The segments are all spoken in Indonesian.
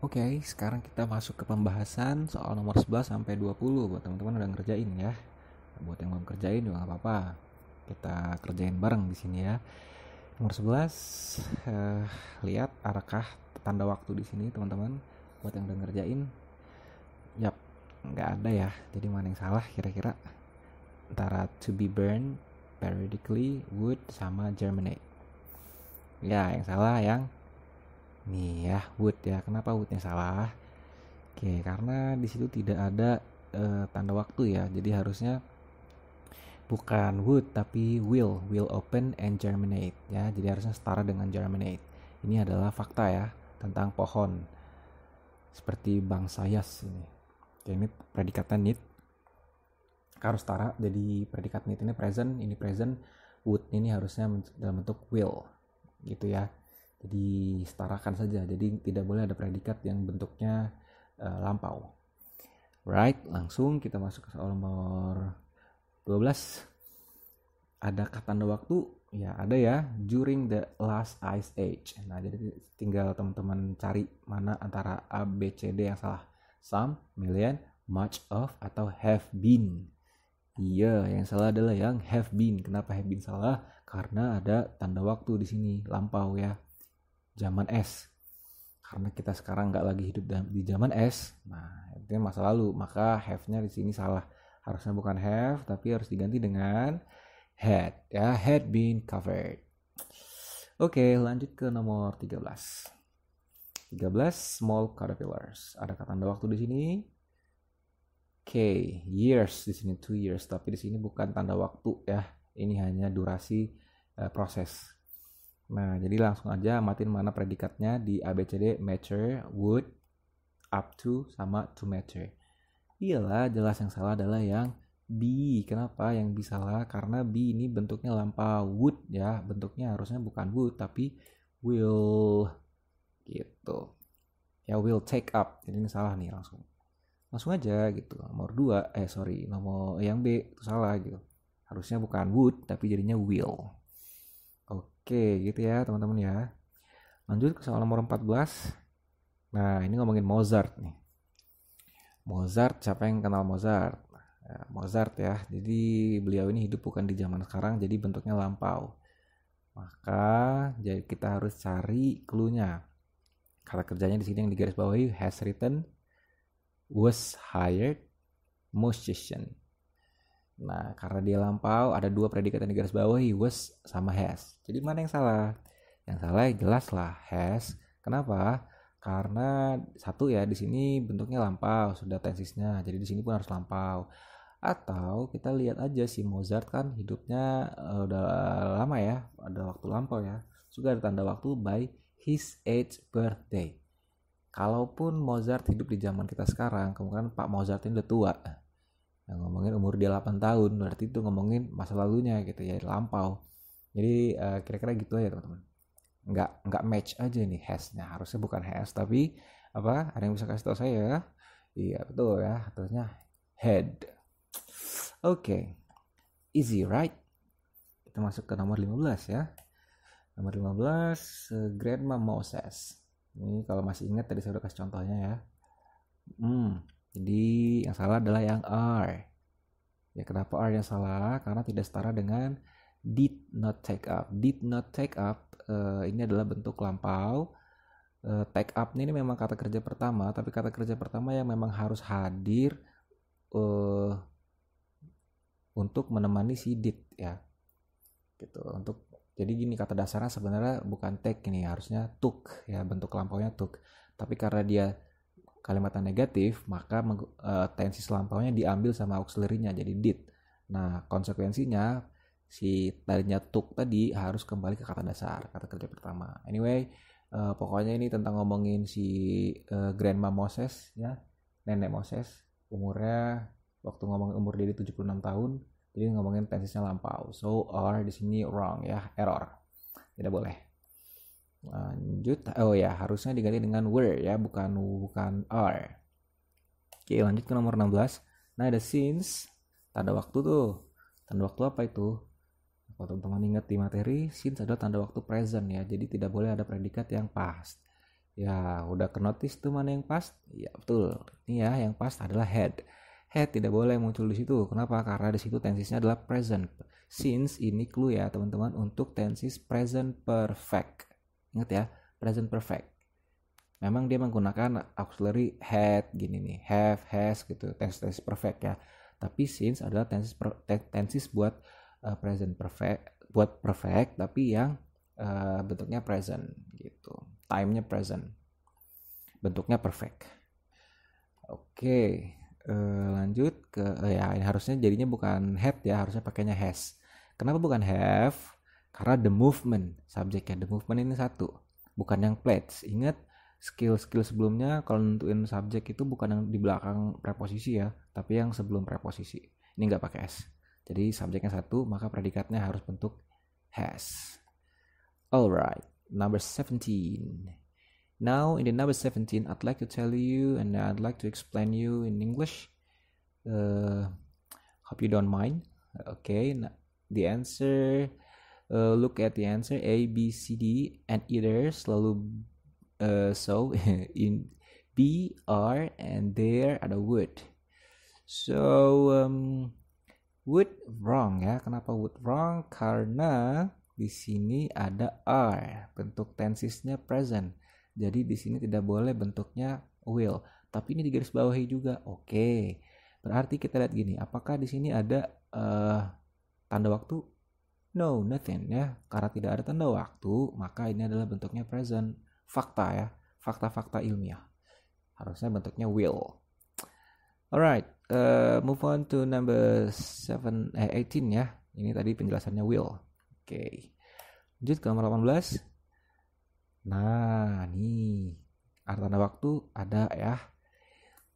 Oke, okay, sekarang kita masuk ke pembahasan soal nomor 11 sampai 20 buat teman-teman udah ngerjain ya. Buat yang belum kerjain juga apa-apa. Kita kerjain bareng di sini ya. Nomor 11 eh, lihat arahkah tanda waktu di sini teman-teman buat yang udah ngerjain. Yap, nggak ada ya. Jadi mana yang salah kira-kira? Antara to be burned periodically would sama germinate. Ya, yang salah yang nih ya wood ya kenapa woodnya salah oke karena di situ tidak ada uh, tanda waktu ya jadi harusnya bukan wood tapi will will open and germinate ya jadi harusnya setara dengan germinate ini adalah fakta ya tentang pohon seperti bang sayas ini oke ini predikatnya need harus setara jadi predikat need ini present ini present wood ini harusnya dalam bentuk will gitu ya jadi setarakan saja jadi tidak boleh ada predikat yang bentuknya uh, lampau right langsung kita masuk ke soal nomor 12 ada kata tanda waktu ya ada ya during the last ice age nah jadi tinggal teman-teman cari mana antara A B C D yang salah some million much of atau have been Iya, yang salah adalah yang have been. Kenapa have been salah? Karena ada tanda waktu di sini, lampau ya zaman es karena kita sekarang nggak lagi hidup di zaman es nah itu masa lalu maka have nya di sini salah harusnya bukan have tapi harus diganti dengan had ya had been covered oke lanjut ke nomor 13 13 small caterpillars ada kata tanda waktu di sini K years di sini two years tapi di sini bukan tanda waktu ya ini hanya durasi uh, proses Nah, jadi langsung aja amatin mana predikatnya di ABCD mature would, up to, sama to mature. Iyalah, jelas yang salah adalah yang B. Kenapa yang B salah? Karena B ini bentuknya lampau would ya. Bentuknya harusnya bukan would tapi will gitu. Ya will take up. Jadi ini salah nih langsung. Langsung aja gitu. Nomor 2 eh sorry nomor yang B itu salah gitu. Harusnya bukan would tapi jadinya will. Oke, gitu ya teman-teman ya. Lanjut ke soal nomor 14. Nah, ini ngomongin Mozart nih. Mozart, siapa yang kenal Mozart? Nah, Mozart ya. Jadi beliau ini hidup bukan di zaman sekarang, jadi bentuknya lampau. Maka jadi kita harus cari clue-nya. Kata kerjanya di sini yang digaris bawahi has written, was hired, musician. Nah, karena dia lampau, ada dua predikat yang digaris bawahi, was sama has. Jadi mana yang salah? Yang salah ya jelas lah has. Kenapa? Karena satu ya di sini bentuknya lampau, sudah tensisnya. Jadi di sini pun harus lampau. Atau kita lihat aja si Mozart kan hidupnya eh, udah lama ya, ada waktu lampau ya. Juga ada tanda waktu by his age birthday. Kalaupun Mozart hidup di zaman kita sekarang, kemungkinan Pak Mozart ini udah tua Nah, ngomongin umur dia 8 tahun berarti itu ngomongin masa lalunya gitu ya lampau jadi kira eh, kira-kira gitu aja teman-teman nggak nggak match aja nih hashnya harusnya bukan hash tapi apa ada yang bisa kasih tau saya ya iya betul ya terusnya head oke okay. easy right kita masuk ke nomor 15 ya nomor 15 uh, eh, grandma Moses ini kalau masih ingat tadi saya udah kasih contohnya ya hmm jadi yang salah adalah yang R. Ya kenapa r yang salah? Karena tidak setara dengan did not take up. Did not take up uh, ini adalah bentuk lampau. Uh, take up ini memang kata kerja pertama, tapi kata kerja pertama yang memang harus hadir uh, untuk menemani si did ya. Gitu. Untuk jadi gini kata dasarnya sebenarnya bukan take ini harusnya took ya bentuk lampaunya took. Tapi karena dia kalimatnya negatif, maka eh, tensi selampaunya diambil sama auxiliary-nya jadi did. Nah, konsekuensinya si tadinya took tadi harus kembali ke kata dasar, kata kerja pertama. Anyway, uh, pokoknya ini tentang ngomongin si uh, grandma Moses ya, nenek Moses, umurnya waktu ngomongin umur dia di 76 tahun, jadi ngomongin tensinya lampau. So, or di sini wrong ya, error. Tidak boleh lanjut oh ya harusnya diganti dengan were ya bukan bukan are oke lanjut ke nomor 16 nah ada since tanda waktu tuh tanda waktu apa itu kalau teman-teman ingat di materi since adalah tanda waktu present ya jadi tidak boleh ada predikat yang past ya udah ke notice tuh mana yang past ya betul ini ya yang past adalah head head tidak boleh muncul di situ kenapa karena di situ tensisnya adalah present since ini clue ya teman-teman untuk tensis present perfect Ingat ya, present perfect. Memang dia menggunakan auxiliary had gini nih, have, has gitu, tense tense perfect ya. Tapi since adalah tenses tenses buat uh, present perfect, buat perfect tapi yang uh, bentuknya present gitu. Time-nya present. Bentuknya perfect. Oke. Okay. Uh, eh, lanjut ke uh, ya ini harusnya jadinya bukan had ya harusnya pakainya has kenapa bukan have karena the movement subjeknya, the movement ini satu, bukan yang pledge. Ingat skill-skill sebelumnya kalau nentuin subjek itu bukan yang di belakang preposisi ya, tapi yang sebelum preposisi. Ini nggak pakai s. Jadi subjeknya satu, maka predikatnya harus bentuk has. Alright, number 17. Now, in the number 17, I'd like to tell you and I'd like to explain you in English. Uh, hope you don't mind. Okay, the answer uh, look at the answer A, B, C, D, and either there uh, so in B R, and there ada would. So um, would wrong ya. Kenapa would wrong? Karena di sini ada R Bentuk tensisnya present. Jadi di sini tidak boleh bentuknya will. Tapi ini di garis bawahi juga. Oke. Okay. Berarti kita lihat gini, apakah di sini ada uh, tanda waktu? No, nothing ya. Karena tidak ada tanda waktu, maka ini adalah bentuknya present. Fakta ya, fakta-fakta ilmiah. Harusnya bentuknya will. Alright, uh, move on to number seven, eh 18 ya. Ini tadi penjelasannya will. Oke. Okay. Lanjut ke nomor 18. Nah, nih. Ada tanda waktu ada ya.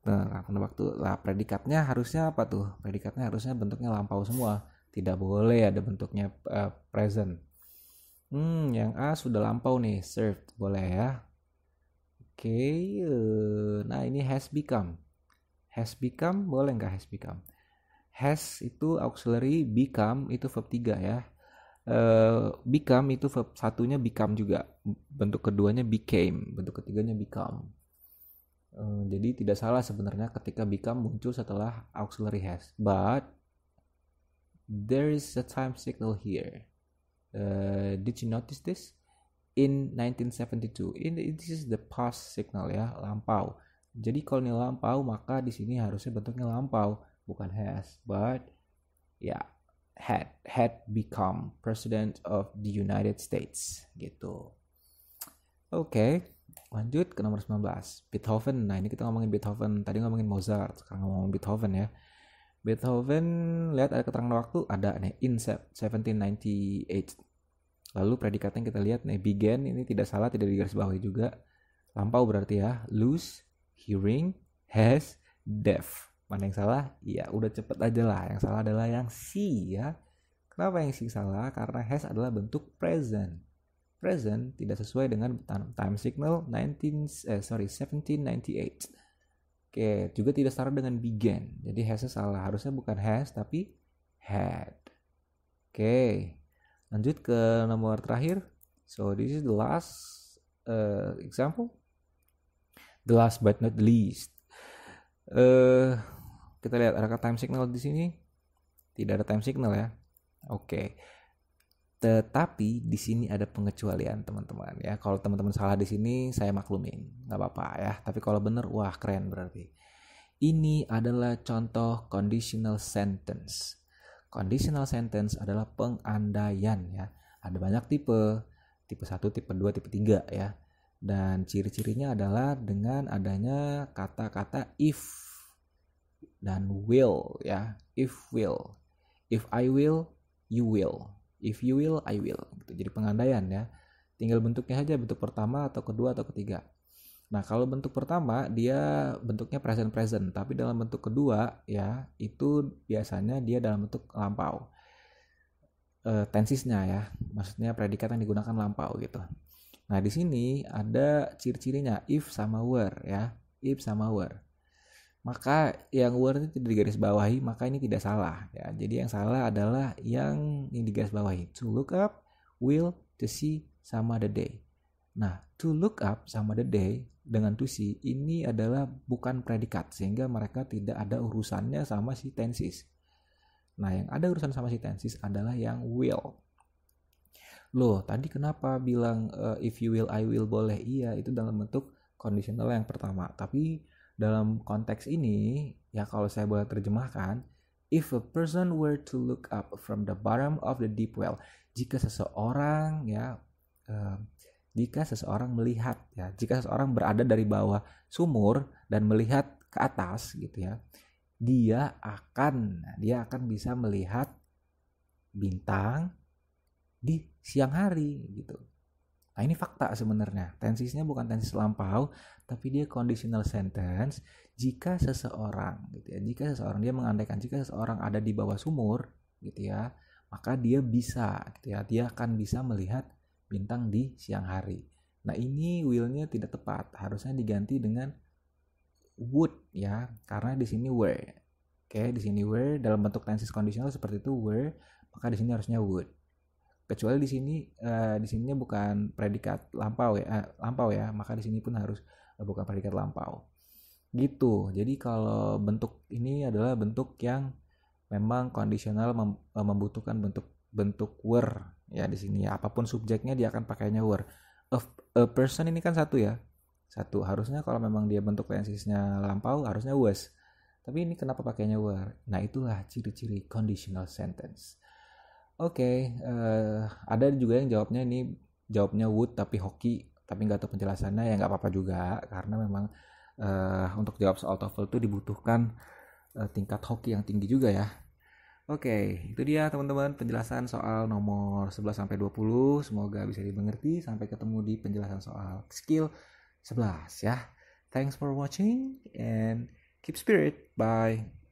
Nah, tanda waktu. Lah predikatnya harusnya apa tuh? Predikatnya harusnya bentuknya lampau semua tidak boleh ada bentuknya uh, present. Hmm, yang A sudah lampau nih, served boleh ya. Oke, okay, eh, nah ini has become. Has become boleh nggak has become? Has itu auxiliary, become itu verb 3 ya. Uh, become itu verb satunya become juga. Bentuk keduanya became, bentuk ketiganya become. jadi tidak salah sebenarnya ketika become muncul setelah auxiliary has. But there is a time signal here. Uh, did you notice this? In 1972, in this is the past signal ya, lampau. Jadi kalau ini lampau, maka di sini harusnya bentuknya lampau, bukan has, but ya yeah, had had become president of the United States gitu. Oke, okay, lanjut ke nomor 19, Beethoven. Nah, ini kita ngomongin Beethoven, tadi ngomongin Mozart, sekarang ngomongin Beethoven ya. Beethoven lihat ada keterangan waktu ada nih in 1798. Lalu predikatnya kita lihat nih begin ini tidak salah tidak digaris bawahi juga. Lampau berarti ya lose hearing has deaf. Mana yang salah? Ya udah cepet aja lah. Yang salah adalah yang c ya. Kenapa yang c salah? Karena has adalah bentuk present. Present tidak sesuai dengan time signal 19 eh, sorry 1798. Oke, juga tidak setara dengan begin. Jadi hasnya salah, harusnya bukan has tapi had. Oke, lanjut ke nomor terakhir. So this is the last uh, example. The last but not least. Uh, kita lihat ada time signal di sini. Tidak ada time signal ya. Oke. Okay. Tetapi di sini ada pengecualian teman-teman ya. Kalau teman-teman salah di sini saya maklumin, nggak apa-apa ya. Tapi kalau bener wah keren berarti. Ini adalah contoh conditional sentence. Conditional sentence adalah pengandaian ya. Ada banyak tipe, tipe satu tipe 2, tipe 3 ya. Dan ciri-cirinya adalah dengan adanya kata-kata if dan will ya. If will. If I will, you will If you will, I will. Gitu. Jadi pengandaian ya. Tinggal bentuknya aja bentuk pertama atau kedua atau ketiga. Nah, kalau bentuk pertama dia bentuknya present present, tapi dalam bentuk kedua ya itu biasanya dia dalam bentuk lampau. E, tensisnya ya, maksudnya predikat yang digunakan lampau gitu. Nah, di sini ada ciri-cirinya if sama were ya. If sama were maka yang word itu tidak digaris bawahi maka ini tidak salah ya jadi yang salah adalah yang yang digaris bawahi to look up will to see sama the day nah to look up sama the day dengan to see ini adalah bukan predikat sehingga mereka tidak ada urusannya sama si tenses nah yang ada urusan sama si tenses adalah yang will loh tadi kenapa bilang uh, if you will I will boleh iya itu dalam bentuk conditional yang pertama tapi dalam konteks ini, ya kalau saya boleh terjemahkan, if a person were to look up from the bottom of the deep well, jika seseorang ya eh, jika seseorang melihat ya, jika seseorang berada dari bawah sumur dan melihat ke atas gitu ya, dia akan nah, dia akan bisa melihat bintang di siang hari gitu. Nah ini fakta sebenarnya. Tensisnya bukan tensis lampau, tapi dia conditional sentence jika seseorang gitu ya. Jika seseorang dia mengandaikan jika seseorang ada di bawah sumur gitu ya, maka dia bisa gitu ya. Dia akan bisa melihat bintang di siang hari. Nah ini willnya tidak tepat. Harusnya diganti dengan would ya, karena di sini were. Oke, di sini were dalam bentuk tensis conditional seperti itu were, maka di sini harusnya would kecuali di sini uh, di sininya bukan predikat lampau ya uh, lampau ya maka di sini pun harus uh, bukan predikat lampau gitu jadi kalau bentuk ini adalah bentuk yang memang kondisional mem membutuhkan bentuk bentuk were ya di sini apapun subjeknya dia akan pakainya were a, a person ini kan satu ya satu harusnya kalau memang dia bentuk tensisnya lampau harusnya was tapi ini kenapa pakainya were nah itulah ciri-ciri conditional sentence Oke, okay, uh, eh, ada juga yang jawabnya ini jawabnya wood tapi hoki tapi nggak tahu penjelasannya ya nggak apa-apa juga karena memang uh, untuk jawab soal TOEFL itu dibutuhkan uh, tingkat hoki yang tinggi juga ya. Oke, okay, itu dia teman-teman penjelasan soal nomor 11 sampai 20. Semoga bisa dimengerti. Sampai ketemu di penjelasan soal skill 11 ya. Thanks for watching and keep spirit. Bye.